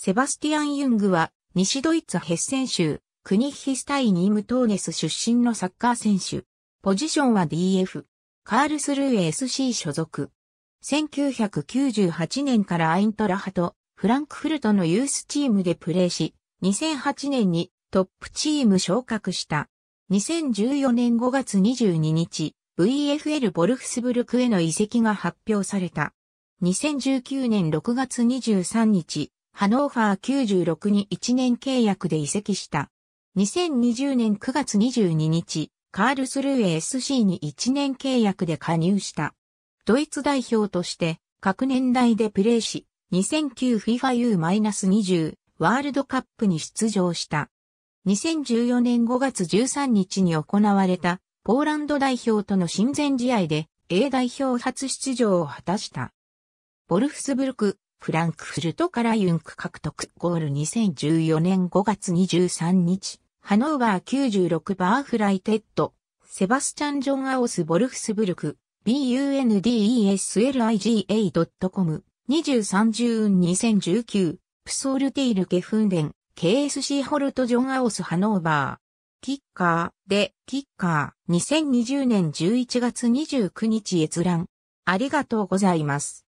セバスティアン・ユングは、西ドイツヘッセン州、クニッヒスタイニームトーネス出身のサッカー選手。ポジションは DF。カールスルー SC 所属。1998年からアイントラハとフランクフルトのユースチームでプレーし、2008年にトップチーム昇格した。2014年5月22日、VFL ボルフスブルクへの移籍が発表された。2019年6月23日、ハノーファー96に1年契約で移籍した。2020年9月22日、カールスルー SC に1年契約で加入した。ドイツ代表として、各年代でプレーし、2009FIFAU-20 ワールドカップに出場した。2014年5月13日に行われたポーランド代表との親善試合で A 代表初出場を果たした。ボルフスブルクフランクフルトからユンク獲得ゴール2014年5月23日、ハノーバー96バーフライテッド、セバスチャン・ジョン・アオス・ボルフスブルク、bundesliga.com、23ジュ2019、プソールティール・ゲフンデン、KSC ホルト・ジョン・アオス・ハノーバー。キッカーで、キッカー2020年11月29日閲覧。ありがとうございます。